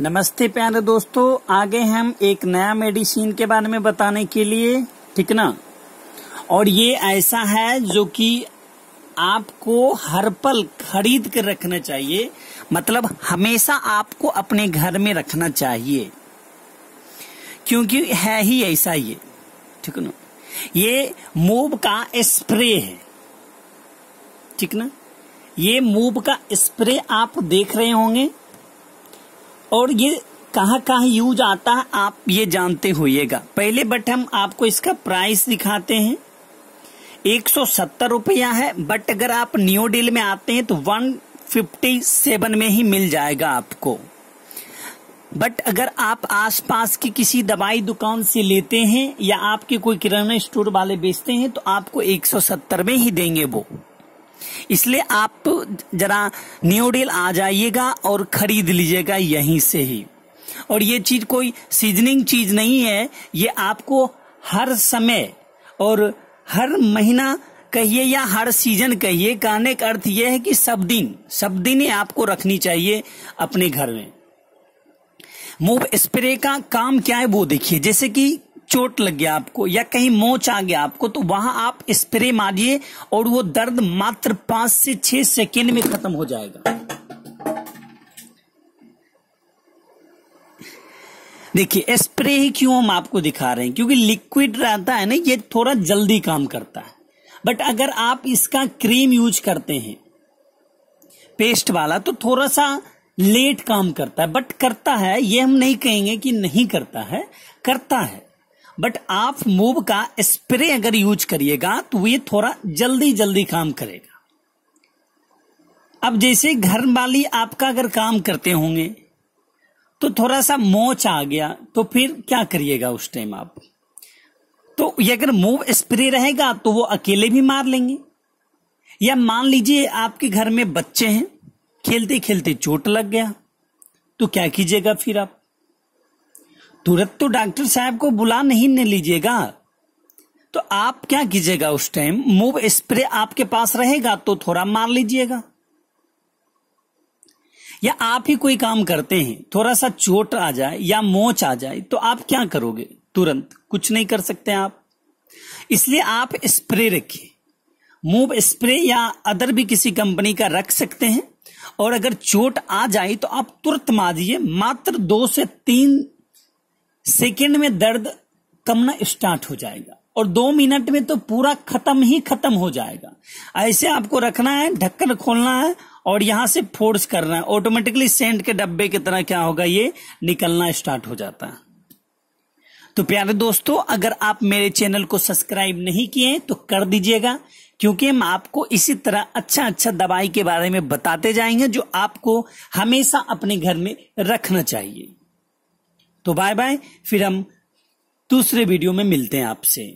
नमस्ते प्यारे दोस्तों आगे हम एक नया मेडिसिन के बारे में बताने के लिए ठीक ना और ये ऐसा है जो कि आपको हर पल खरीद कर रखना चाहिए मतलब हमेशा आपको अपने घर में रखना चाहिए क्योंकि है ही ऐसा ये ठीक ना ये मूव का स्प्रे है ठीक ना ये मूव का स्प्रे आप देख रहे होंगे और ये कहाँ कहाँ यूज आता है आप ये जानते होइएगा पहले बट हम आपको इसका प्राइस दिखाते हैं एक सौ सत्तर रुपया है बट अगर आप न्यू डील में आते हैं तो वन फिफ्टी सेवन में ही मिल जाएगा आपको बट अगर आप आसपास की किसी दवाई दुकान से लेते हैं या आपके कोई किराना स्टोर वाले बेचते हैं तो आपको 170 में ही देंगे वो इसलिए आप जरा न्योडेल आ जाइएगा और खरीद लीजिएगा यहीं से ही और ये चीज कोई सीजनिंग चीज नहीं है ये आपको हर समय और हर महीना कहिए या हर सीजन कहिए कहने का अर्थ यह है कि सब दिन सब दिन ही आपको रखनी चाहिए अपने घर में मूव स्प्रे का काम क्या है वो देखिए जैसे कि चोट लग गया आपको या कहीं मोच आ गया आपको तो वहां आप स्प्रे मारिए और वो दर्द मात्र पांच से छह सेकेंड में खत्म हो जाएगा देखिए स्प्रे ही क्यों हम आपको दिखा रहे हैं क्योंकि लिक्विड रहता है ना ये थोड़ा जल्दी काम करता है बट अगर आप इसका क्रीम यूज करते हैं पेस्ट वाला तो थोड़ा सा लेट काम करता है बट करता है ये हम नहीं कहेंगे कि नहीं करता है करता है बट आप मूव का स्प्रे अगर यूज करिएगा तो ये थोड़ा जल्दी जल्दी काम करेगा अब जैसे घर वाली आपका अगर काम करते होंगे तो थोड़ा सा मोच आ गया तो फिर क्या करिएगा उस टाइम आप तो ये अगर मूव स्प्रे रहेगा तो वो अकेले भी मार लेंगे या मान लीजिए आपके घर में बच्चे हैं खेलते खेलते चोट लग गया तो क्या कीजिएगा फिर आप तुरंत तो डॉक्टर साहब को बुला नहीं ने लीजिएगा तो आप क्या कीजिएगा उस टाइम मूव स्प्रे आपके पास रहेगा तो थोड़ा मार लीजिएगा या आप ही कोई काम करते हैं थोड़ा सा चोट आ जाए या मोच आ जाए तो आप क्या करोगे तुरंत कुछ नहीं कर सकते आप इसलिए आप स्प्रे रखिए मूव स्प्रे या अदर भी किसी कंपनी का रख सकते हैं और अगर चोट आ जाए तो आप तुरंत मारिए मात्र दो से तीन सेकेंड में दर्द कमना स्टार्ट हो जाएगा और दो मिनट में तो पूरा खत्म ही खत्म हो जाएगा ऐसे आपको रखना है ढक्कन खोलना है और यहां से फोर्स करना है ऑटोमेटिकली सेंट के डब्बे की तरह क्या होगा ये निकलना स्टार्ट हो जाता है तो प्यारे दोस्तों अगर आप मेरे चैनल को सब्सक्राइब नहीं किए तो कर दीजिएगा क्योंकि हम आपको इसी तरह अच्छा अच्छा दवाई के बारे में बताते जाएंगे जो आपको हमेशा अपने घर में रखना चाहिए तो बाय बाय फिर हम दूसरे वीडियो में मिलते हैं आपसे